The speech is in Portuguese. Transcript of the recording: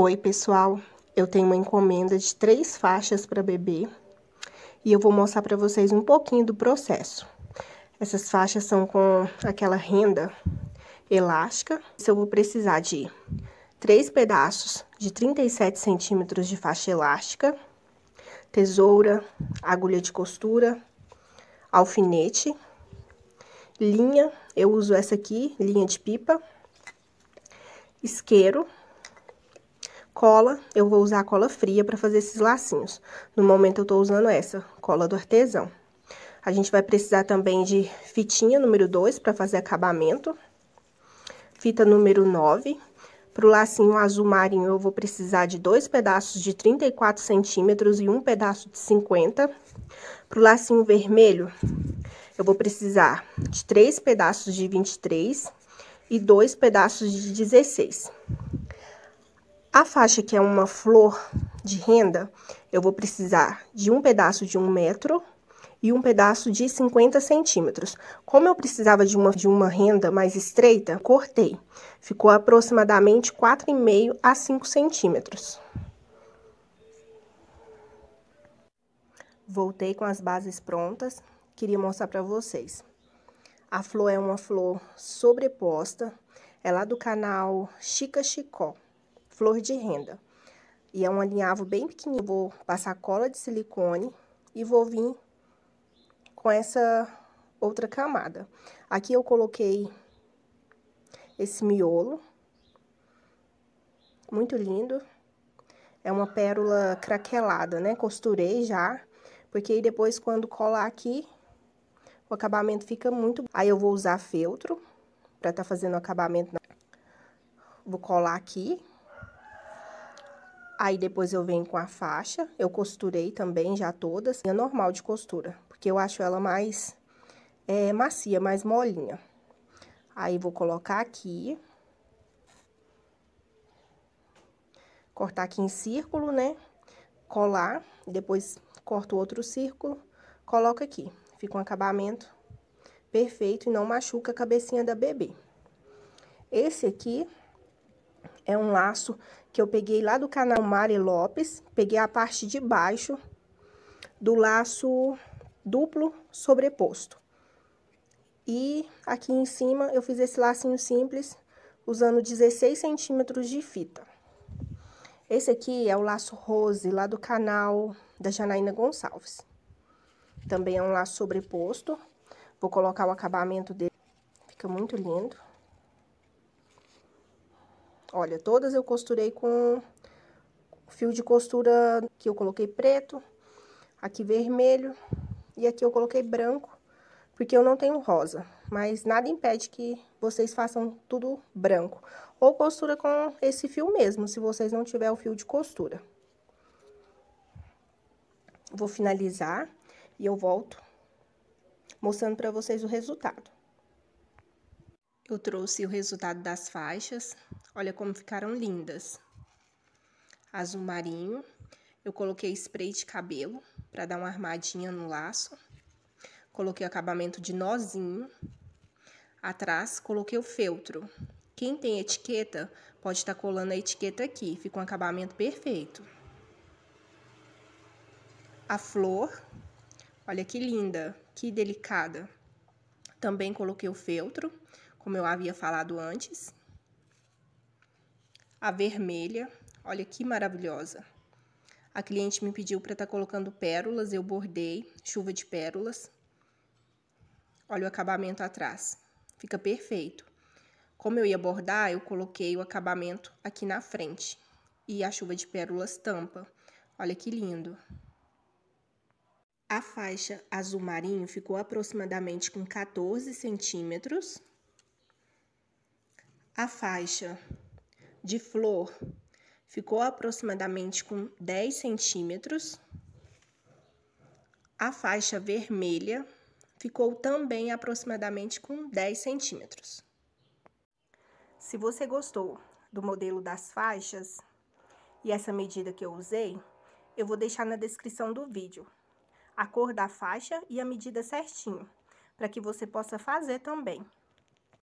Oi, pessoal. Eu tenho uma encomenda de três faixas para bebê e eu vou mostrar para vocês um pouquinho do processo. Essas faixas são com aquela renda elástica. eu vou precisar de três pedaços de 37 centímetros de faixa elástica, tesoura, agulha de costura, alfinete, linha, eu uso essa aqui, linha de pipa, isqueiro, cola, eu vou usar a cola fria para fazer esses lacinhos. No momento eu estou usando essa, cola do artesão. A gente vai precisar também de fitinha número 2 para fazer acabamento. Fita número 9. Para o lacinho azul marinho, eu vou precisar de dois pedaços de 34 centímetros e um pedaço de 50. Para o lacinho vermelho, eu vou precisar de três pedaços de 23 e dois pedaços de 16. A faixa que é uma flor de renda, eu vou precisar de um pedaço de um metro e um pedaço de 50 centímetros. Como eu precisava de uma, de uma renda mais estreita, cortei. Ficou aproximadamente 4,5 a 5 centímetros. Voltei com as bases prontas, queria mostrar para vocês. A flor é uma flor sobreposta, é lá do canal Chica Chicó flor de renda. E é um alinhavo bem pequenininho. Vou passar cola de silicone e vou vir com essa outra camada. Aqui eu coloquei esse miolo. Muito lindo. É uma pérola craquelada, né? Costurei já, porque depois quando colar aqui, o acabamento fica muito... Aí eu vou usar feltro pra tá fazendo o acabamento. Vou colar aqui. Aí depois eu venho com a faixa, eu costurei também já todas, é normal de costura, porque eu acho ela mais é, macia, mais molinha. Aí vou colocar aqui. Cortar aqui em círculo, né? Colar, depois corto outro círculo, coloco aqui. Fica um acabamento perfeito e não machuca a cabecinha da bebê. Esse aqui é um laço que eu peguei lá do canal Mari Lopes, peguei a parte de baixo do laço duplo sobreposto. E aqui em cima eu fiz esse lacinho simples usando 16 centímetros de fita. Esse aqui é o laço rose lá do canal da Janaína Gonçalves. Também é um laço sobreposto. Vou colocar o acabamento dele. Fica muito lindo. Olha, todas eu costurei com fio de costura que eu coloquei preto, aqui vermelho e aqui eu coloquei branco, porque eu não tenho rosa. Mas nada impede que vocês façam tudo branco. Ou costura com esse fio mesmo, se vocês não tiver o fio de costura. Vou finalizar e eu volto mostrando para vocês o resultado. Eu trouxe o resultado das faixas. Olha como ficaram lindas. Azul marinho. Eu coloquei spray de cabelo para dar uma armadinha no laço. Coloquei o acabamento de nozinho. Atrás coloquei o feltro. Quem tem etiqueta pode estar tá colando a etiqueta aqui. Fica um acabamento perfeito. A flor. Olha que linda, que delicada. Também coloquei o feltro como eu havia falado antes. A vermelha, olha que maravilhosa. A cliente me pediu para estar tá colocando pérolas, eu bordei, chuva de pérolas. Olha o acabamento atrás, fica perfeito. Como eu ia bordar, eu coloquei o acabamento aqui na frente e a chuva de pérolas tampa. Olha que lindo! A faixa azul marinho ficou aproximadamente com 14 centímetros a faixa de flor ficou aproximadamente com 10 centímetros. A faixa vermelha ficou também aproximadamente com 10 centímetros. Se você gostou do modelo das faixas e essa medida que eu usei, eu vou deixar na descrição do vídeo a cor da faixa e a medida certinho, para que você possa fazer também.